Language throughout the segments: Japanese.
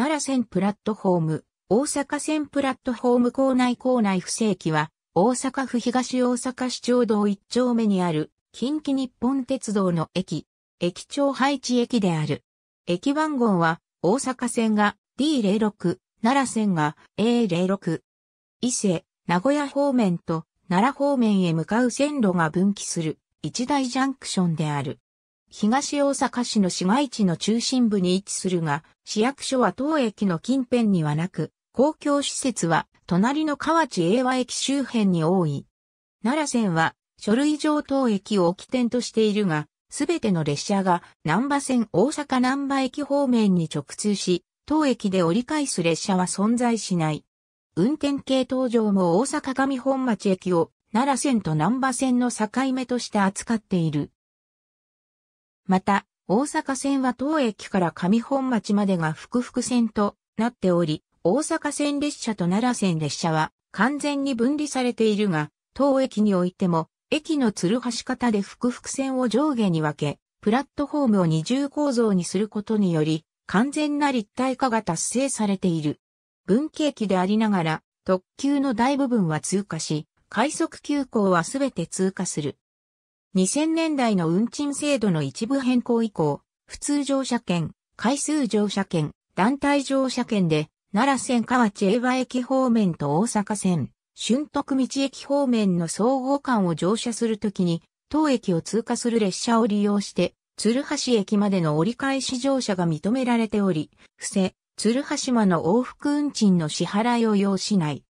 奈良線プラットフォーム、大阪線プラットフォーム構内構内不正規は、大阪府東大阪市町道一丁目にある、近畿日本鉄道の駅、駅長配置駅である。駅番号は、大阪線が D06、奈良線が A06。伊勢、名古屋方面と奈良方面へ向かう線路が分岐する一大ジャンクションである。東大阪市の市街地の中心部に位置するが、市役所は当駅の近辺にはなく、公共施設は隣の河内英和駅周辺に多い。奈良線は書類上当駅を起点としているが、すべての列車が南波線大阪南波駅方面に直通し、当駅で折り返す列車は存在しない。運転系統上も大阪上本町駅を奈良線と南波線の境目として扱っている。また、大阪線は当駅から上本町までが複々線となっており、大阪線列車と奈良線列車は完全に分離されているが、当駅においても、駅の鶴橋方で複々線を上下に分け、プラットフォームを二重構造にすることにより、完全な立体化が達成されている。分岐駅でありながら、特急の大部分は通過し、快速急行はすべて通過する。2000年代の運賃制度の一部変更以降、普通乗車券、回数乗車券、団体乗車券で、奈良線河内江和駅方面と大阪線、春徳道駅方面の総合間を乗車するときに、当駅を通過する列車を利用して、鶴橋駅までの折り返し乗車が認められており、伏せ、鶴橋間の往復運賃の支払いを要しない。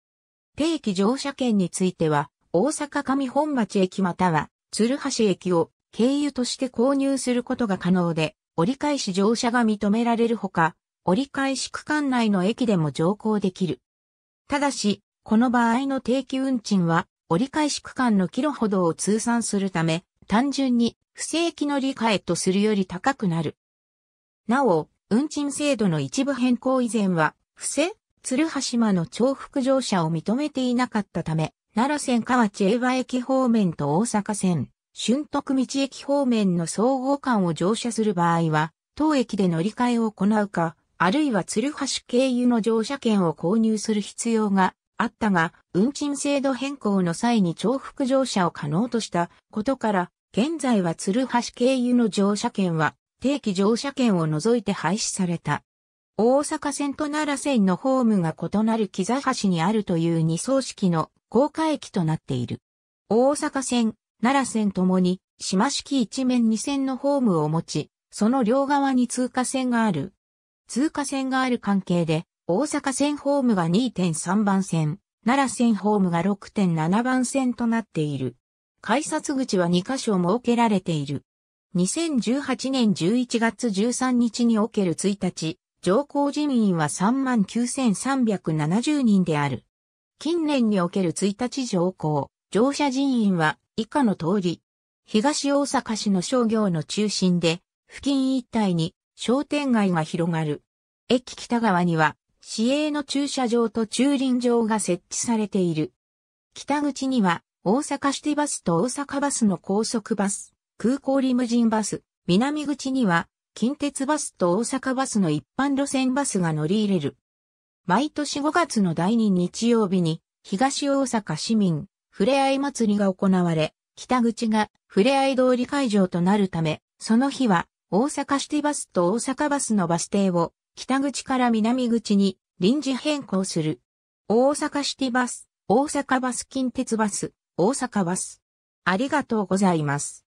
定期乗車券については、大阪上本町駅または鶴橋駅を経由として購入することが可能で、折り返し乗車が認められるほか、折り返し区間内の駅でも乗降できる。ただし、この場合の定期運賃は、折り返し区間のキロほどを通算するため、単純に不正規乗り換えとするより高くなる。なお、運賃制度の一部変更以前は、不正、鶴橋間の重複乗車を認めていなかったため、奈良線河内江場駅方面と大阪線、春徳道駅方面の総合間を乗車する場合は、当駅で乗り換えを行うか、あるいは鶴橋経由の乗車券を購入する必要があったが、運賃制度変更の際に重複乗車を可能としたことから、現在は鶴橋経由の乗車券は定期乗車券を除いて廃止された。大阪線と奈良線のホームが異なる木座橋にあるという二層式の高架駅となっている。大阪線、奈良線ともに、島式一面二線のホームを持ち、その両側に通過線がある。通過線がある関係で、大阪線ホームが2.3番線、奈良線ホームが6.7番線となっている。改札口は2カ所設けられている。2018年11月13日における1日、上皇人員は39,370人である。近年における1日乗降、乗車人員は以下の通り。東大阪市の商業の中心で、付近一帯に商店街が広がる。駅北側には、市営の駐車場と駐輪場が設置されている。北口には、大阪シティバスと大阪バスの高速バス、空港リムジンバス、南口には、近鉄バスと大阪バスの一般路線バスが乗り入れる。毎年5月の第2日曜日に、東大阪市民、ふれあい祭りが行われ、北口がふれあい通り会場となるため、その日は、大阪シティバスと大阪バスのバス停を、北口から南口に臨時変更する。大阪シティバス、大阪バス近鉄バス、大阪バス。ありがとうございます。